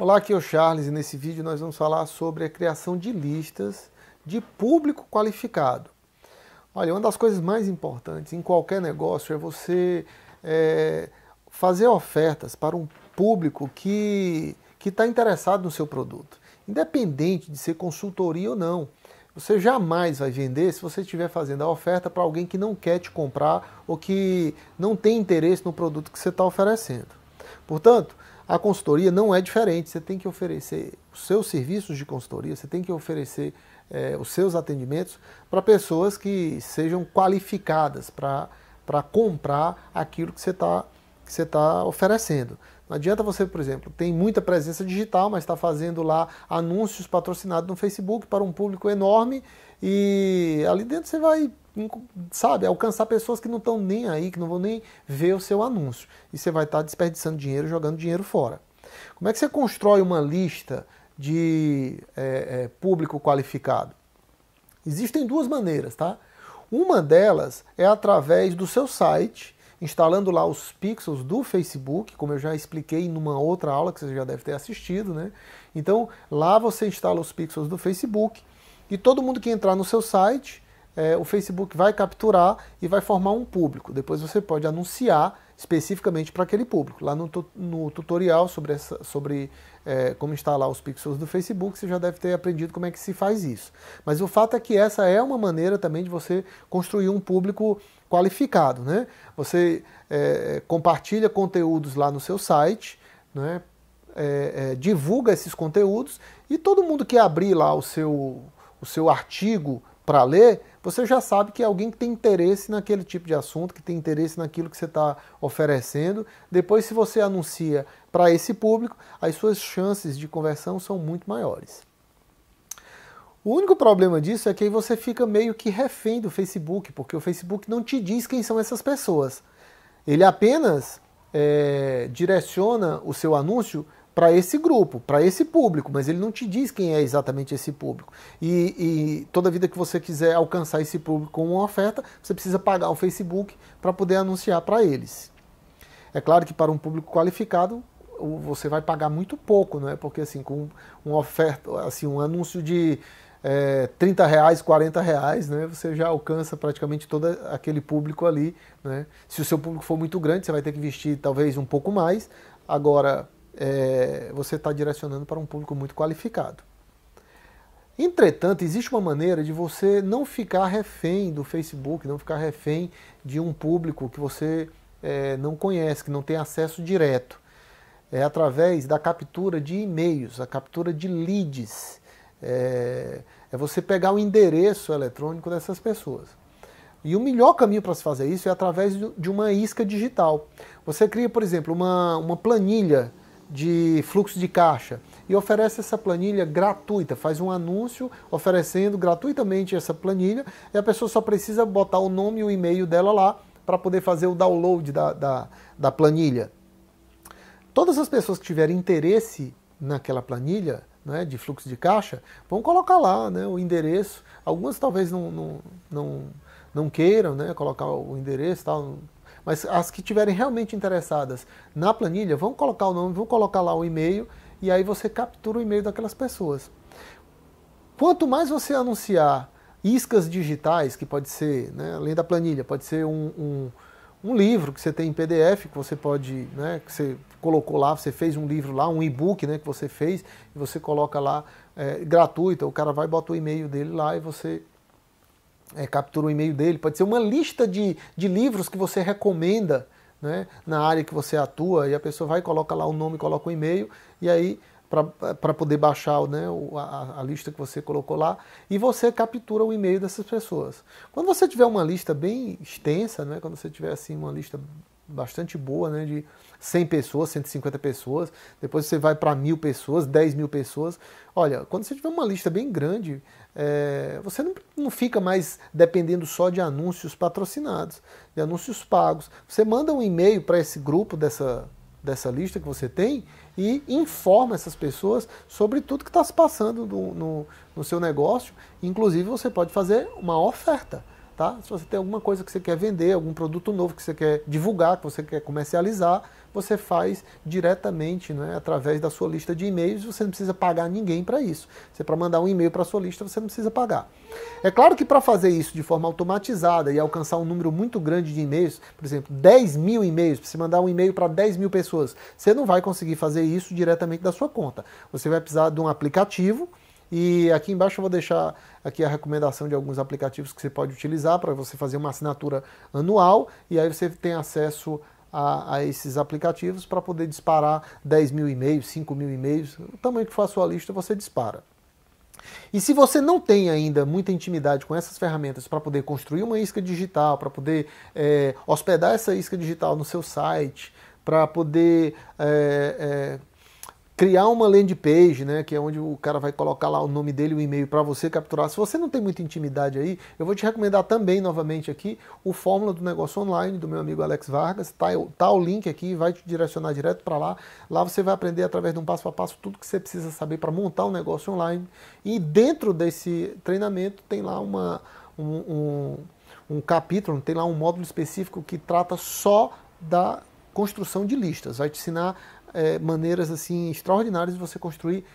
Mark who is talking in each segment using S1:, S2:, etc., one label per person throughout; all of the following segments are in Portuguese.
S1: Olá, aqui é o Charles e nesse vídeo nós vamos falar sobre a criação de listas de público qualificado. Olha, uma das coisas mais importantes em qualquer negócio é você é, fazer ofertas para um público que está interessado no seu produto, independente de ser consultoria ou não. Você jamais vai vender se você estiver fazendo a oferta para alguém que não quer te comprar ou que não tem interesse no produto que você está oferecendo. Portanto, a consultoria não é diferente, você tem que oferecer os seus serviços de consultoria, você tem que oferecer eh, os seus atendimentos para pessoas que sejam qualificadas para comprar aquilo que você está você está oferecendo. Não adianta você, por exemplo, tem muita presença digital, mas está fazendo lá anúncios patrocinados no Facebook para um público enorme e ali dentro você vai sabe, alcançar pessoas que não estão nem aí, que não vão nem ver o seu anúncio. E você vai estar tá desperdiçando dinheiro, jogando dinheiro fora. Como é que você constrói uma lista de é, é, público qualificado? Existem duas maneiras, tá? Uma delas é através do seu site, instalando lá os pixels do Facebook, como eu já expliquei numa outra aula que você já deve ter assistido, né? Então, lá você instala os pixels do Facebook e todo mundo que entrar no seu site é, o Facebook vai capturar e vai formar um público. Depois você pode anunciar especificamente para aquele público. Lá no, no tutorial sobre, essa, sobre é, como instalar os pixels do Facebook, você já deve ter aprendido como é que se faz isso. Mas o fato é que essa é uma maneira também de você construir um público qualificado. Né? Você é, compartilha conteúdos lá no seu site, né? É, é, divulga esses conteúdos e todo mundo que abrir lá o seu, o seu artigo para ler, você já sabe que é alguém que tem interesse naquele tipo de assunto, que tem interesse naquilo que você está oferecendo. Depois, se você anuncia para esse público, as suas chances de conversão são muito maiores. O único problema disso é que aí você fica meio que refém do Facebook, porque o Facebook não te diz quem são essas pessoas. Ele apenas é, direciona o seu anúncio para esse grupo, para esse público, mas ele não te diz quem é exatamente esse público. E, e, toda vida que você quiser alcançar esse público com uma oferta, você precisa pagar o Facebook para poder anunciar para eles. É claro que para um público qualificado você vai pagar muito pouco, é? Porque assim com uma oferta, assim um anúncio de é, 30 reais, 40 reais, né? Você já alcança praticamente todo aquele público ali, né? Se o seu público for muito grande, você vai ter que investir talvez um pouco mais. Agora é, você está direcionando para um público muito qualificado. Entretanto, existe uma maneira de você não ficar refém do Facebook, não ficar refém de um público que você é, não conhece, que não tem acesso direto. É através da captura de e-mails, a captura de leads. É, é você pegar o endereço eletrônico dessas pessoas. E o melhor caminho para se fazer isso é através de uma isca digital. Você cria, por exemplo, uma, uma planilha de fluxo de caixa e oferece essa planilha gratuita, faz um anúncio oferecendo gratuitamente essa planilha e a pessoa só precisa botar o nome e o e-mail dela lá para poder fazer o download da, da, da, planilha. Todas as pessoas que tiverem interesse naquela planilha né, de fluxo de caixa vão colocar lá né, o endereço. Algumas talvez não, não, não, não queiram né, colocar o endereço, tal, mas as que tiverem realmente interessadas na planilha, vão colocar o nome, vão colocar lá o e-mail e aí você captura o e-mail daquelas pessoas. Quanto mais você anunciar iscas digitais, que pode ser, né, além da planilha, pode ser um, um, um, livro que você tem em PDF, que você pode, né, que você colocou lá, você fez um livro lá, um e-book né, que você fez, e você coloca lá é, gratuito, o cara vai e bota o e-mail dele lá e você é, captura o e-mail dele, pode ser uma lista de, de livros que você recomenda né, na área que você atua, e a pessoa vai, coloca lá o nome, coloca o e-mail, e aí para poder baixar né, a, a, lista que você colocou lá, e você captura o e-mail dessas pessoas. Quando você tiver uma lista bem extensa, né, quando você tiver assim uma lista bastante boa, né, de 100 pessoas, 150 pessoas, depois você vai para mil pessoas, 10 mil pessoas. Olha, quando você tiver uma lista bem grande, é, você não, não fica mais dependendo só de anúncios patrocinados, de anúncios pagos. Você manda um e-mail para esse grupo dessa, dessa lista que você tem e informa essas pessoas sobre tudo que está se passando no, no seu negócio. Inclusive, você pode fazer uma oferta. Tá? Se você tem alguma coisa que você quer vender, algum produto novo que você quer divulgar, que você quer comercializar, você faz diretamente né, através da sua lista de e-mails. Você não precisa pagar ninguém para isso. Você para mandar um e-mail para sua lista, você não precisa pagar. É claro que para fazer isso de forma automatizada e alcançar um número muito grande de e-mails, por exemplo, 10 mil e-mails, para você mandar um e-mail para 10 mil pessoas, você não vai conseguir fazer isso diretamente da sua conta. Você vai precisar de um aplicativo e aqui embaixo eu vou deixar aqui a recomendação de alguns aplicativos que você pode utilizar para você fazer uma assinatura anual e aí você tem acesso a, a esses aplicativos para poder disparar 10 mil e-mails, 5 mil e-mails, o tamanho que for a sua lista você dispara. E se você não tem ainda muita intimidade com essas ferramentas para poder construir uma isca digital, para poder é, hospedar essa isca digital no seu site, para poder é, é, criar uma landing page, né, que é onde o cara vai colocar lá o nome dele, o e-mail para você capturar. Se você não tem muita intimidade aí, eu vou te recomendar também novamente aqui o Fórmula do Negócio Online do meu amigo Alex Vargas. Tá, tá o link aqui, vai te direcionar direto para lá. Lá você vai aprender através de um passo a passo tudo que você precisa saber para montar um negócio online. E dentro desse treinamento tem lá uma um, um, um capítulo, tem lá um módulo específico que trata só da construção de listas, vai te ensinar é, maneiras assim extraordinárias de você construir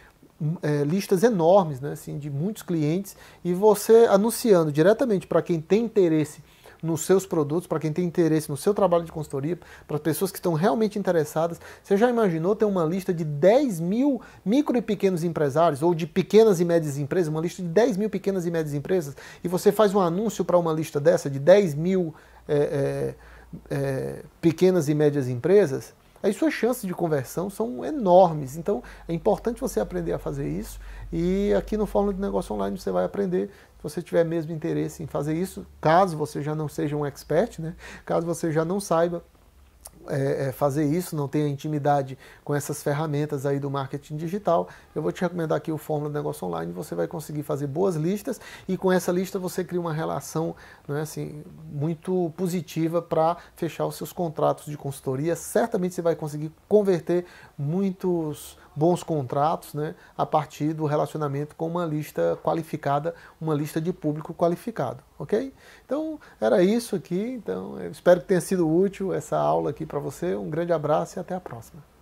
S1: hum, é, listas enormes, né, assim, de muitos clientes e você anunciando diretamente para quem tem interesse nos seus produtos, para quem tem interesse no seu trabalho de consultoria, para as pessoas que estão realmente interessadas. Você já imaginou ter uma lista de 10 mil micro e pequenos empresários ou de pequenas e médias empresas, uma lista de 10 mil pequenas e médias empresas, e você faz um anúncio para uma lista dessa de 10 mil. É, é, é, pequenas e médias empresas, as suas chances de conversão são enormes. Então é importante você aprender a fazer isso. E aqui no Fórmula de Negócio Online você vai aprender, se você tiver mesmo interesse em fazer isso, caso você já não seja um expert, né? caso você já não saiba é, é, fazer isso, não tem intimidade com essas ferramentas aí do marketing digital, eu vou te recomendar aqui o Fórmula do Negócio Online, você vai conseguir fazer boas listas e com essa lista você cria uma relação não é assim, muito positiva para fechar os seus contratos de consultoria. Certamente você vai conseguir converter muitos bons contratos né, a partir do relacionamento com uma lista qualificada, uma lista de público qualificado, ok? Então era isso aqui, então espero que tenha sido útil essa aula aqui para você, um grande abraço e até a próxima.